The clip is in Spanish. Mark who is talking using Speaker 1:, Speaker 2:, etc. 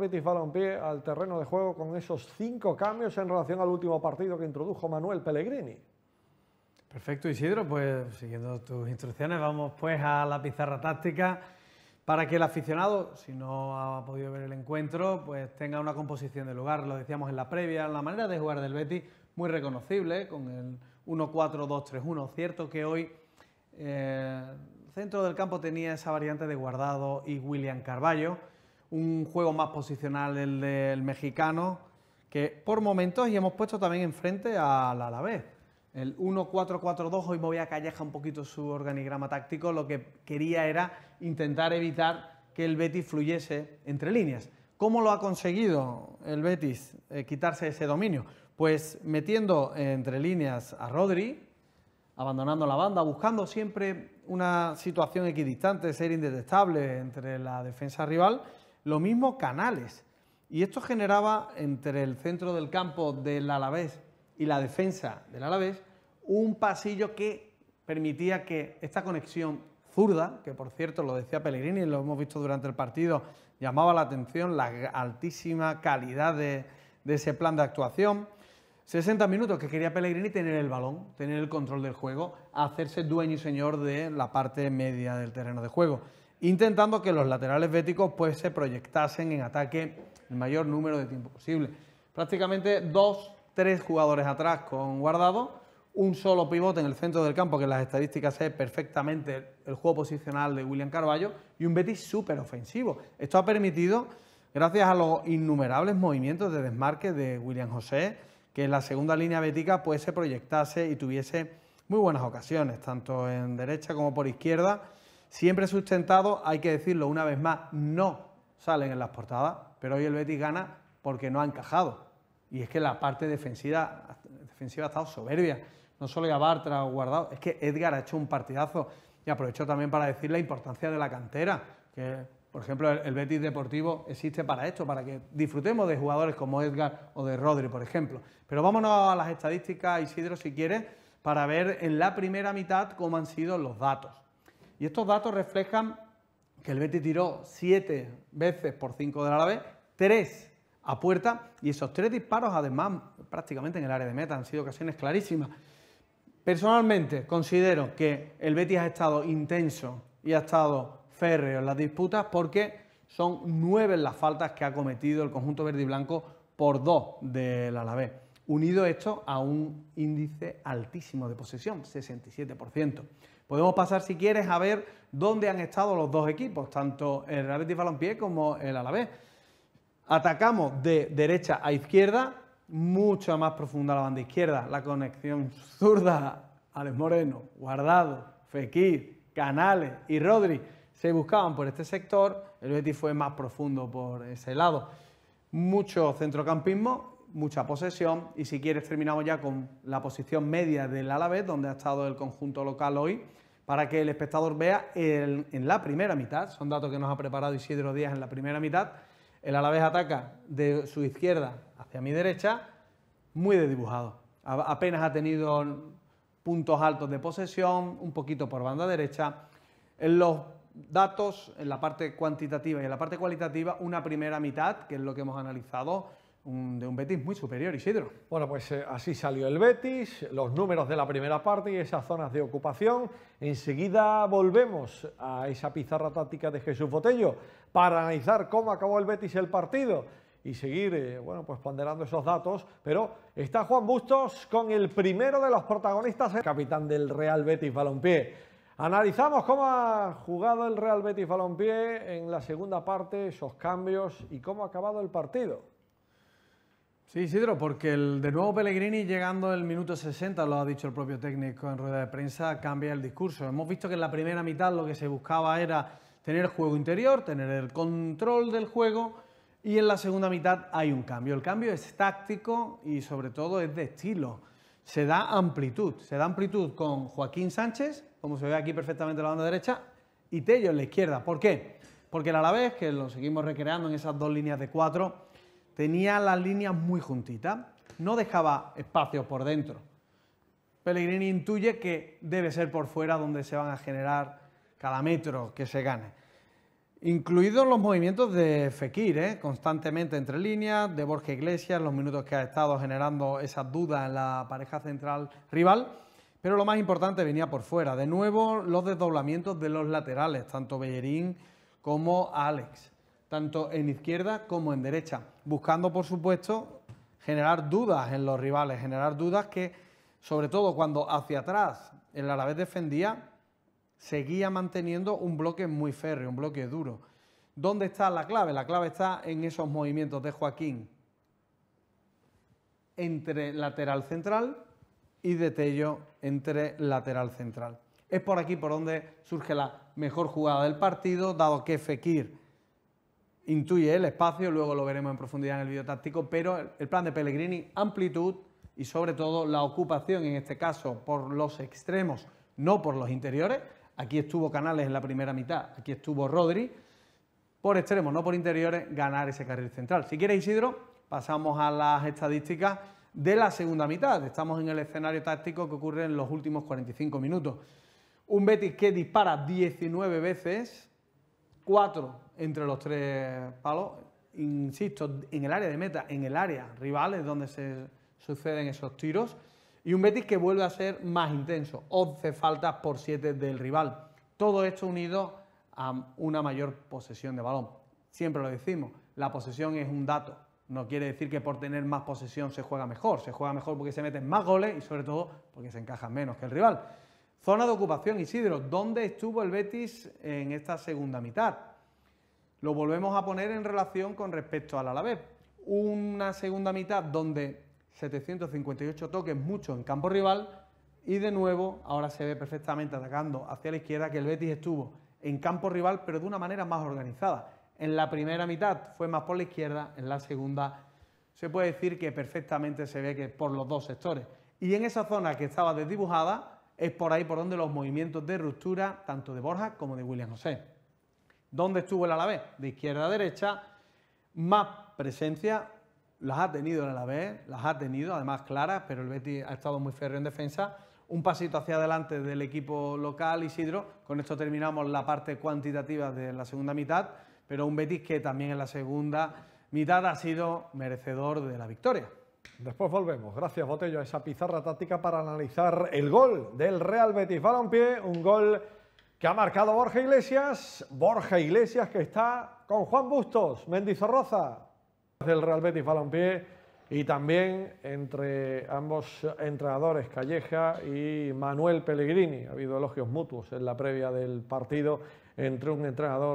Speaker 1: Betis pie al terreno de juego con esos cinco cambios en relación al último partido que introdujo Manuel Pellegrini.
Speaker 2: Perfecto Isidro, pues siguiendo tus instrucciones vamos pues a la pizarra táctica para que el aficionado, si no ha podido ver el encuentro, pues tenga una composición de lugar, lo decíamos en la previa, la manera de jugar del Betis muy reconocible, con el 1-4-2-3-1. Cierto que hoy eh, centro del campo tenía esa variante de Guardado y William Carballo, un juego más posicional el del mexicano, que por momentos y hemos puesto también enfrente al Alavés. El 1-4-4-2, hoy me voy a calleja un poquito su organigrama táctico, lo que quería era intentar evitar que el Betis fluyese entre líneas. ¿Cómo lo ha conseguido el Betis eh, quitarse ese dominio? Pues metiendo entre líneas a Rodri, abandonando la banda, buscando siempre una situación equidistante, ser indetectable entre la defensa rival lo mismo Canales. Y esto generaba entre el centro del campo del Alavés y la defensa del Alavés un pasillo que permitía que esta conexión zurda, que por cierto lo decía Pellegrini, lo hemos visto durante el partido, llamaba la atención la altísima calidad de, de ese plan de actuación. 60 minutos que quería Pellegrini tener el balón, tener el control del juego, hacerse dueño y señor de la parte media del terreno de juego intentando que los laterales béticos pues, se proyectasen en ataque el mayor número de tiempo posible. Prácticamente dos, tres jugadores atrás con guardado, un solo pivote en el centro del campo, que en las estadísticas es perfectamente el juego posicional de William Carballo, y un Betis súper ofensivo. Esto ha permitido, gracias a los innumerables movimientos de desmarque de William José, que en la segunda línea bética pues, se proyectase y tuviese muy buenas ocasiones, tanto en derecha como por izquierda Siempre sustentado, hay que decirlo una vez más, no salen en las portadas, pero hoy el Betis gana porque no ha encajado. Y es que la parte defensiva, defensiva ha estado soberbia. No solo ya Bartra o Guardado, es que Edgar ha hecho un partidazo y aprovechó también para decir la importancia de la cantera, que por ejemplo el, el Betis Deportivo existe para esto, para que disfrutemos de jugadores como Edgar o de Rodri, por ejemplo. Pero vámonos a las estadísticas, Isidro, si quieres, para ver en la primera mitad cómo han sido los datos. Y estos datos reflejan que el Betis tiró siete veces por cinco del Alavés, tres a puerta y esos tres disparos además prácticamente en el área de meta han sido ocasiones clarísimas. Personalmente considero que el Betis ha estado intenso y ha estado férreo en las disputas porque son nueve las faltas que ha cometido el conjunto verde y blanco por dos del Alavés. Unido esto a un índice altísimo de posesión, 67%. Podemos pasar, si quieres, a ver dónde han estado los dos equipos, tanto el Real Betis Balompié como el Alavés. Atacamos de derecha a izquierda, mucho más profunda la banda izquierda, la conexión zurda, Alex Moreno, Guardado, Fekir, Canales y Rodri se buscaban por este sector, el Betis fue más profundo por ese lado. Mucho centrocampismo, mucha posesión y si quieres terminamos ya con la posición media del Alavés, donde ha estado el conjunto local hoy para que el espectador vea en la primera mitad, son datos que nos ha preparado Isidro Díaz en la primera mitad, el Alavés ataca de su izquierda hacia mi derecha, muy desdibujado. apenas ha tenido puntos altos de posesión, un poquito por banda derecha. En los datos, en la parte cuantitativa y en la parte cualitativa, una primera mitad,
Speaker 1: que es lo que hemos analizado, de un Betis muy superior, Isidro. Bueno, pues eh, así salió el Betis, los números de la primera parte y esas zonas de ocupación. Enseguida volvemos a esa pizarra táctica de Jesús Botello para analizar cómo acabó el Betis el partido y seguir, eh, bueno, pues ponderando esos datos. Pero está Juan Bustos con el primero de los protagonistas, el capitán del Real Betis Balompié. Analizamos cómo ha jugado el Real Betis Balompié en la segunda parte, esos cambios y cómo ha acabado el partido.
Speaker 2: Sí, Isidro, porque el, de nuevo Pellegrini llegando el minuto 60, lo ha dicho el propio técnico en rueda de prensa, cambia el discurso. Hemos visto que en la primera mitad lo que se buscaba era tener el juego interior, tener el control del juego y en la segunda mitad hay un cambio. El cambio es táctico y sobre todo es de estilo. Se da amplitud, se da amplitud con Joaquín Sánchez, como se ve aquí perfectamente la banda derecha, y Tello en la izquierda. ¿Por qué? Porque la vez, que lo seguimos recreando en esas dos líneas de cuatro, tenía las líneas muy juntitas, no dejaba espacio por dentro. Pellegrini intuye que debe ser por fuera donde se van a generar cada metro que se gane. Incluidos los movimientos de Fekir, ¿eh? constantemente entre líneas, de Borja Iglesias, los minutos que ha estado generando esas dudas en la pareja central rival. Pero lo más importante venía por fuera. De nuevo, los desdoblamientos de los laterales, tanto Bellerín como Alex tanto en izquierda como en derecha, buscando por supuesto generar dudas en los rivales, generar dudas que sobre todo cuando hacia atrás el árabe defendía, seguía manteniendo un bloque muy férreo, un bloque duro. ¿Dónde está la clave? La clave está en esos movimientos de Joaquín entre lateral central y de Tello entre lateral central. Es por aquí por donde surge la mejor jugada del partido, dado que Fekir intuye el espacio, luego lo veremos en profundidad en el video táctico, pero el plan de Pellegrini, amplitud y sobre todo la ocupación, en este caso, por los extremos, no por los interiores. Aquí estuvo Canales en la primera mitad, aquí estuvo Rodri. Por extremos, no por interiores, ganar ese carril central. Si quieres, Isidro, pasamos a las estadísticas de la segunda mitad. Estamos en el escenario táctico que ocurre en los últimos 45 minutos. Un Betis que dispara 19 veces, cuatro entre los tres palos, insisto, en el área de meta, en el área rival es donde se suceden esos tiros. Y un Betis que vuelve a ser más intenso, 11 faltas por 7 del rival. Todo esto unido a una mayor posesión de balón. Siempre lo decimos, la posesión es un dato. No quiere decir que por tener más posesión se juega mejor. Se juega mejor porque se meten más goles y sobre todo porque se encajan menos que el rival. Zona de ocupación, Isidro, ¿dónde estuvo el Betis en esta segunda mitad? Lo volvemos a poner en relación con respecto al Alavés. Una segunda mitad donde 758 toques, mucho en campo rival, y de nuevo, ahora se ve perfectamente atacando hacia la izquierda que el Betis estuvo en campo rival, pero de una manera más organizada. En la primera mitad fue más por la izquierda, en la segunda se puede decir que perfectamente se ve que por los dos sectores. Y en esa zona que estaba desdibujada, es por ahí por donde los movimientos de ruptura, tanto de Borja como de William José. ¿Dónde estuvo el Alavés? De izquierda a derecha, más presencia las ha tenido el Alavés, las ha tenido, además claras, pero el Betis ha estado muy férreo en defensa. Un pasito hacia adelante del equipo local, Isidro. Con esto terminamos la parte cuantitativa de la segunda mitad, pero un Betis que también en la segunda mitad
Speaker 1: ha sido merecedor de la victoria. Después volvemos. Gracias, Botello, a esa pizarra táctica para analizar el gol del Real Betis Balompié. Un gol que ha marcado Borja Iglesias. Borja Iglesias que está con Juan Bustos, Mendizorroza, del Real Betis Balompié. Y también entre ambos entrenadores, Calleja y Manuel Pellegrini. Ha habido elogios mutuos en la previa del partido entre un entrenador.